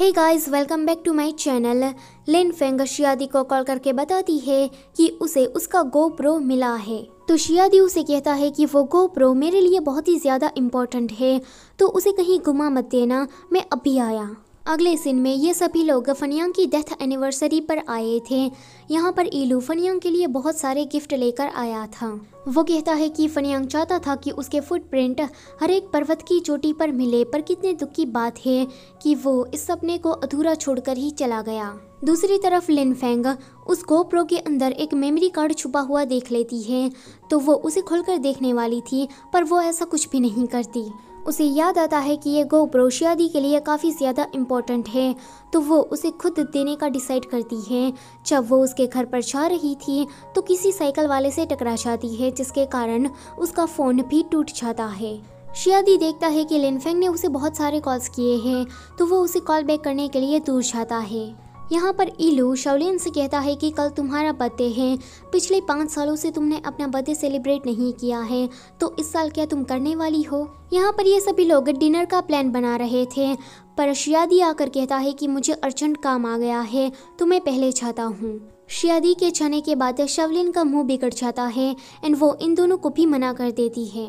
hey guys welcome back to my channel Lin Feng शियादी को call करके बताती है कि उसे उसका गोप्रो मिला है तो शियादी उसे कहता है कि वो गोप्रो मेरे लिए बहुत ही ज़्यादा इम्पोर्टेंट है तो उसे कहीं घुमा मत देना मैं अभी आया अगले सीन में ये सभी लोग फनियांग की डेथ एनिवर्सरी पर आए थे यहाँ पर ईलू फनियांग के लिए बहुत सारे गिफ्ट लेकर आया था वो कहता है कि फनियांग चाहता था कि उसके फुटप्रिंट हर एक पर्वत की चोटी पर मिले पर कितने दुख की बात है कि वो इस सपने को अधूरा छोड़कर ही चला गया दूसरी तरफ लिनफेंग उस गोप्रो के अंदर एक मेमोरी कार्ड छुपा हुआ देख लेती है तो वो उसे खोलकर देखने वाली थी पर वो ऐसा कुछ भी नहीं करती उसे याद आता है कि ये गो ब्रोशियादी के लिए काफ़ी ज़्यादा इम्पोर्टेंट है तो वो उसे खुद देने का डिसाइड करती है जब वो उसके घर पर जा रही थी तो किसी साइकिल वाले से टकरा जाती है जिसके कारण उसका फ़ोन भी टूट जाता है शियादी देखता है कि लिनफेंग ने उसे बहुत सारे कॉल्स किए हैं तो वो उसे कॉल बैक करने के लिए दूर जाता है यहाँ पर इलू शवलिन से कहता है कि कल तुम्हारा बर्थडे है पिछले पाँच सालों से तुमने अपना बर्थडे सेलिब्रेट नहीं किया है तो इस साल क्या तुम करने वाली हो यहाँ पर ये सभी लोग डिनर का प्लान बना रहे थे पर शियादी आकर कहता है कि मुझे अर्जेंट काम आ गया है तो मैं पहले जाता हूँ शियादी के जाने के बाद शवलिन का मुँह बिगड़ जाता है एंड वो इन दोनों को भी मना कर देती है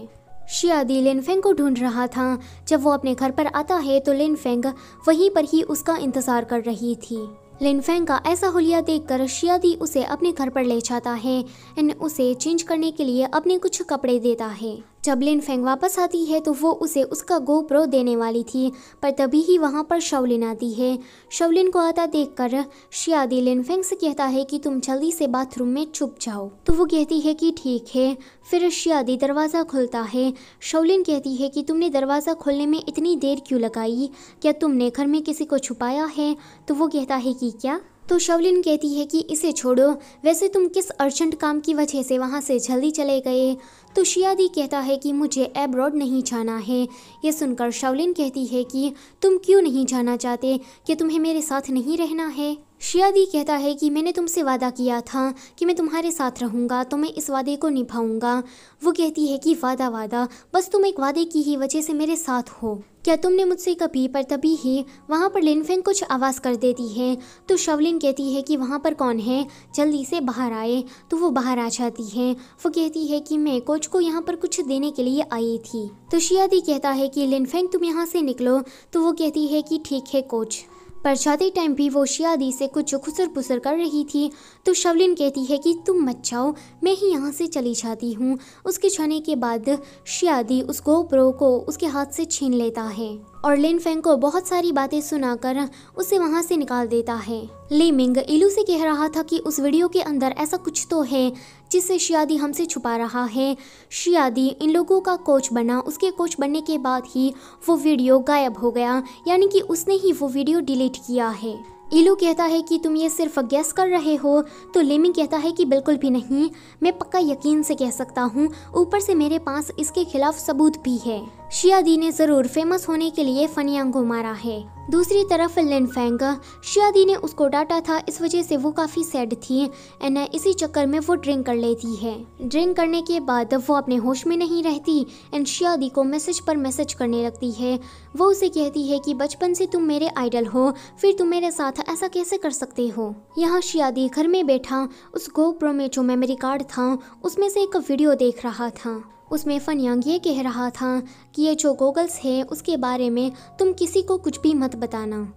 शियादी लिनफेंग को ढूंढ रहा था जब वो अपने घर पर आता है तो लिनफेंग वहीं पर ही उसका इंतज़ार कर रही थी लिनफेंग का ऐसा हुलिया देखकर शियादी उसे अपने घर पर ले जाता है एंड उसे चेंज करने के लिए अपने कुछ कपड़े देता है जब लिन फेंग वापस आती है तो वो उसे उसका गोप्रो देने वाली थी पर तभी ही वहाँ पर शवलिन आती है शवलिन को आता देख कर शियादी लिन फेंग से कहता है कि तुम जल्दी से बाथरूम में छुप जाओ तो वो कहती है कि ठीक है फिर शियादी दरवाज़ा खुलता है शवलिन कहती है कि तुमने दरवाज़ा खोलने में इतनी देर क्यों लगाई क्या तुमने घर में किसी को छुपाया है तो वो कहता है कि क्या तो शवलिन कहती है कि इसे छोड़ो वैसे तुम किस अर्जेंट काम की वजह से वहाँ से जल्दी चले गए तो शियादी कहता है कि मुझे एब्रॉड नहीं जाना है ये सुनकर शवलिन कहती है कि तुम क्यों नहीं जाना चाहते कि तुम्हें मेरे साथ नहीं रहना है शियादी कहता है कि मैंने तुमसे वादा किया था कि मैं तुम्हारे साथ रहूँगा तो मैं इस वादे को निभाऊँगा वो कहती है कि वादा वादा बस तुम एक वादे की ही वजह से मेरे साथ हो क्या तुमने मुझसे कभी पर तभी ही वहाँ पर लिनफेन कुछ आवाज़ कर देती है तो शवलिन कहती है कि वहाँ पर कौन है जल्दी से बाहर आए तो वो बाहर आ जाती है वो कहती है कि मैं कोच को यहाँ पर कुछ देने के लिए आई थी तो शियादी कहता है कि लिनफेंग तुम यहाँ से निकलो तो वो कहती है कि ठीक है कोच पर जाते टाइम भी वो शियादी से कुछ खुसर पुसर कर रही थी तो शवलिन कहती है कि तुम मत जाओ मैं ही यहाँ से चली जाती हूँ उसके छाने के बाद शियादी उस गोप्रो को उसके हाथ से छीन लेता है और लिन फेंग को बहुत सारी बातें सुनाकर उसे वहाँ से निकाल देता है ली मिंग इलू से कह रहा था कि उस वीडियो के अंदर ऐसा कुछ तो है जिससे शियादी हमसे छुपा रहा है शियादी इन लोगों का कोच बना उसके कोच बनने के बाद ही वो वीडियो गायब हो गया यानी कि उसने ही वो वीडियो डिलीट किया है इलू कहता है कि तुम ये सिर्फ गैस कर रहे हो तो लेमिंग कहता है कि बिल्कुल भी नहीं मैं पक्का यकीन से कह सकता हूँ ऊपर से मेरे पास इसके खिलाफ सबूत भी है शियादी ने जरूर फेमस होने के लिए फनियांगो मारा है दूसरी तरफ शिया शियादी ने उसको डांटा था इस वजह से वो काफ़ी सैड थी एंड इसी चक्कर में वो ड्रिंक कर लेती है ड्रिंक करने के बाद वो अपने होश में नहीं रहती एंड शियादी को मैसेज पर मैसेज करने लगती है वो उसे कहती है कि बचपन से तुम मेरे आइडल हो फिर तुम मेरे साथ ऐसा कैसे कर सकते हो यहाँ शियादी घर में बैठा उस गोप्रो में जो मेमोरी कार्ड था उसमें से एक वीडियो देख रहा था उसमें फनयांग ये कह रहा था कि ये जो गोगल्स है उसके बारे में तुम किसी को कुछ भी मत बताना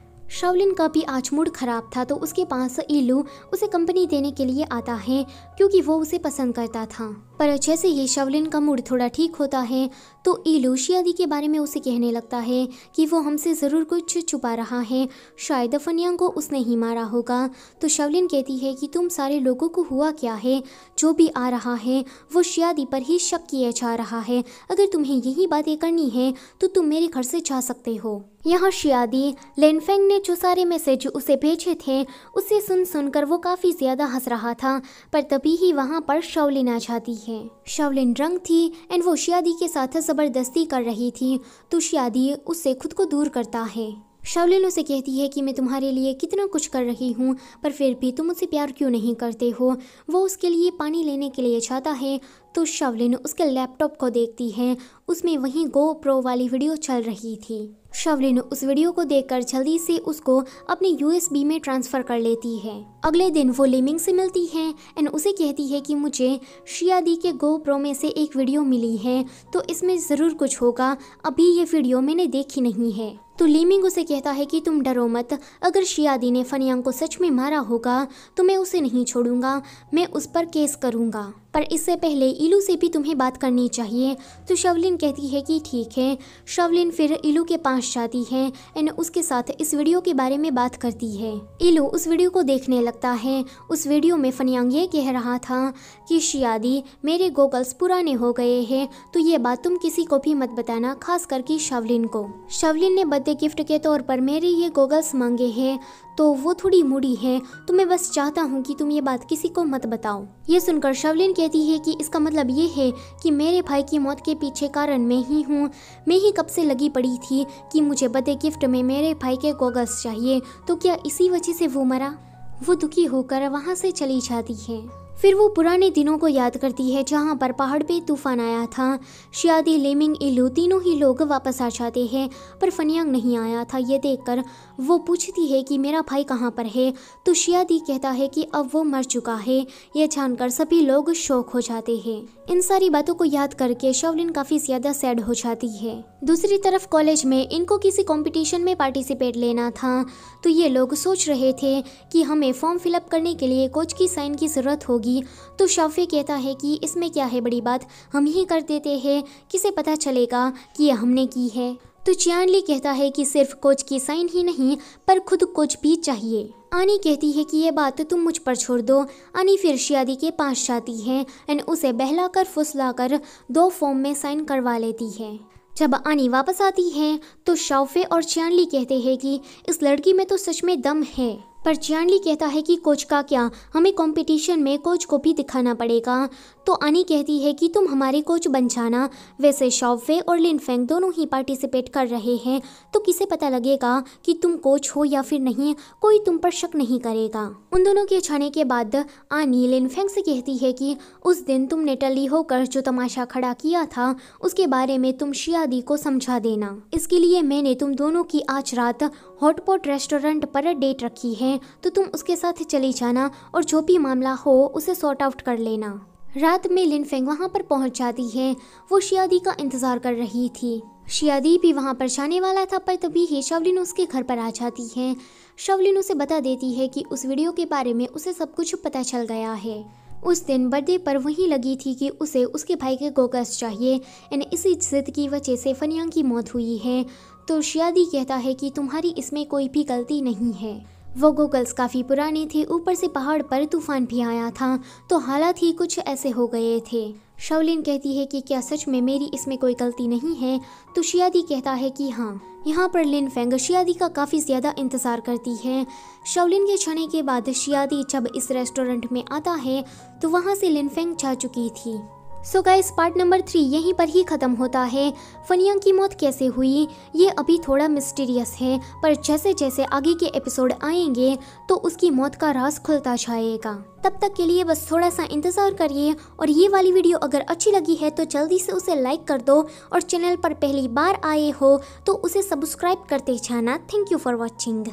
शाओलिन का भी आज मूड खराब था तो उसके पास इलू उसे कंपनी देने के लिए आता है क्योंकि वो उसे पसंद करता था पर जैसे ही शवलिन का मूड थोड़ा ठीक होता है तो ईलोशी आदि के बारे में उसे कहने लगता है कि वो हमसे ज़रूर कुछ छुपा रहा है शायद अफनियांग को उसने ही मारा होगा तो शवलिन कहती है कि तुम सारे लोगों को हुआ क्या है जो भी आ रहा है वो शियादी पर ही शक किया जा रहा है अगर तुम्हें यही बातें करनी है तो तुम मेरे घर से जा सकते हो यहाँ शियादी लेनफेंग ने जो सारे मैसेज उसे भेजे थे उसे सुन सुनकर वो काफ़ी ज़्यादा हंस रहा था पर तभी ही वहाँ पर शवलिन आ जाती है है शवलिन रंग थी एंड वो शियादी के साथ जबरदस्ती कर रही थी तो शियादी उससे खुद को दूर करता है शवलिन उसे कहती है कि मैं तुम्हारे लिए कितना कुछ कर रही हूँ पर फिर भी तुम उसे प्यार क्यों नहीं करते हो वो उसके लिए पानी लेने के लिए जाता है तो शवलिन उसके लैपटॉप को देखती है उसमें वहीं गो प्रो वाली वीडियो चल रही थी शवलिन उस वीडियो को देखकर जल्दी से उसको अपने यूएसबी में ट्रांसफ़र कर लेती है अगले दिन वो लिमिंग से मिलती है एंड उसे कहती है कि मुझे शियादी के गो प्रो में से एक वीडियो मिली है तो इसमें ज़रूर कुछ होगा अभी ये वीडियो मैंने देखी नहीं है तो लीमिंग उसे कहता है कि तुम डरो मत अगर शियादी ने फनियांग को सच में मारा होगा तो मैं उसे नहीं छोड़ूंगा मैं उस पर केस करूंगा पर इससे पहले इलू से भी तुम्हें बात करनी चाहिए तो शवलिन कहती है कि ठीक है शवलिन फिर इलू के पास जाती है एंड उसके साथ इस वीडियो के बारे में बात करती है इलू उस वीडियो को देखने लगता है उस वीडियो में फनियांग ये कह रहा था कि शियादी मेरे गोगल्स पुराने हो गए हैं तो ये बात तुम किसी को भी मत बताना खास करके शवलिन को शवलिन ने बर्थडे गिफ्ट के तौर पर मेरे ये गोगल्स मांगे है तो वो थोड़ी मुड़ी है तो मैं बस चाहता हूँ कि तुम ये बात किसी को मत बताओ ये सुनकर शवलिन के कहती है कि इसका मतलब ये है कि मेरे भाई की मौत के पीछे कारण मैं ही हूँ मैं ही कब से लगी पड़ी थी कि मुझे बदे गिफ्ट में मेरे भाई के गॉगल्स चाहिए तो क्या इसी वजह से वो मरा वो दुखी होकर वहाँ से चली जाती है फिर वो पुराने दिनों को याद करती है जहाँ पर पहाड़ पे तूफान आया था शियादी लेमिंग इलू तीनों ही लोग वापस आ जाते हैं पर फनियांग नहीं आया था ये देखकर वो पूछती है कि मेरा भाई कहाँ पर है तो शियादी कहता है कि अब वो मर चुका है यह जानकर सभी लोग शौक हो जाते हैं इन सारी बातों को याद करके शवलिन काफी ज्यादा सैड हो जाती है दूसरी तरफ कॉलेज में इनको किसी कंपटीशन में पार्टिसिपेट लेना था तो ये लोग सोच रहे थे कि हमें फॉर्म फिलअप करने के लिए कोच की साइन की ज़रूरत होगी तो शाफे कहता है कि इसमें क्या है बड़ी बात हम ही कर देते हैं किसे पता चलेगा कि ये हमने की है तो चियानली कहता है कि सिर्फ कोच की साइन ही नहीं पर खुद कोच भी चाहिए आनी कहती है कि ये बात तुम मुझ पर छोड़ दो आनी फिर शियादी के पास जाती है एंड उसे बहलाकर फुसलाकर दो फॉर्म में साइन करवा लेती है जब आनी वापस आती है तो शाउफे और चियानली कहते हैं कि इस लड़की में तो सच में दम है पर चियानली कहता है कि कोच का क्या हमें कंपटीशन में कोच को भी दिखाना पड़ेगा तो अनी कहती है कि तुम हमारे कोच बन जाना वैसे शॉफे और लिनफेंग दोनों ही पार्टिसिपेट कर रहे हैं तो किसे पता लगेगा कि तुम कोच हो या फिर नहीं कोई तुम पर शक नहीं करेगा उन दोनों के छाने के बाद आनी लिनफेंग से कहती है कि उस दिन तुमने टली होकर जो तमाशा खड़ा किया था उसके बारे में तुम शियादी को समझा देना इसके लिए मैंने तुम दोनों की आज रात हॉटपॉट रेस्टोरेंट पर डेट रखी है तो तुम उसके साथ चले जाना और जो भी मामला हो उसे सॉर्ट आउट कर लेना रात में लिनफेंग वहाँ पर पहुँच जाती है वो शियादी का इंतज़ार कर रही थी शियादी भी वहाँ पर जाने वाला था पर तभी ही शवलिन उसके घर पर आ जाती है शवलिन उसे बता देती है कि उस वीडियो के बारे में उसे सब कुछ पता चल गया है उस दिन बर्थडे पर वहीं लगी थी कि उसे उसके भाई के गोगस चाहिए एंड इसी जिद की वजह से फनियांग की मौत हुई है तो शियादी कहता है कि तुम्हारी इसमें कोई भी गलती नहीं है वो गूगल्स काफ़ी पुराने थे ऊपर से पहाड़ पर तूफान भी आया था तो हालात ही कुछ ऐसे हो गए थे शवलिन कहती है कि क्या सच में मेरी इसमें कोई गलती नहीं है तो शियादी कहता है कि हाँ यहाँ पर लिन फेंग शियादी का काफ़ी ज़्यादा इंतज़ार करती है शवलिन के छने के बाद शियादी जब इस रेस्टोरेंट में आता है तो वहाँ से लिन फेंग जा चुकी थी so guys part number three यहीं पर ही ख़त्म होता है फनिया की मौत कैसे हुई ये अभी थोड़ा मिस्टीरियस है पर जैसे जैसे आगे के एपिसोड आएंगे तो उसकी मौत का राज खुलता जाएगा तब तक के लिए बस थोड़ा सा इंतज़ार करिए और ये वाली वीडियो अगर अच्छी लगी है तो जल्दी से उसे लाइक कर दो और चैनल पर पहली बार आए हो तो उसे सब्सक्राइब करते जाना थैंक यू फॉर वॉचिंग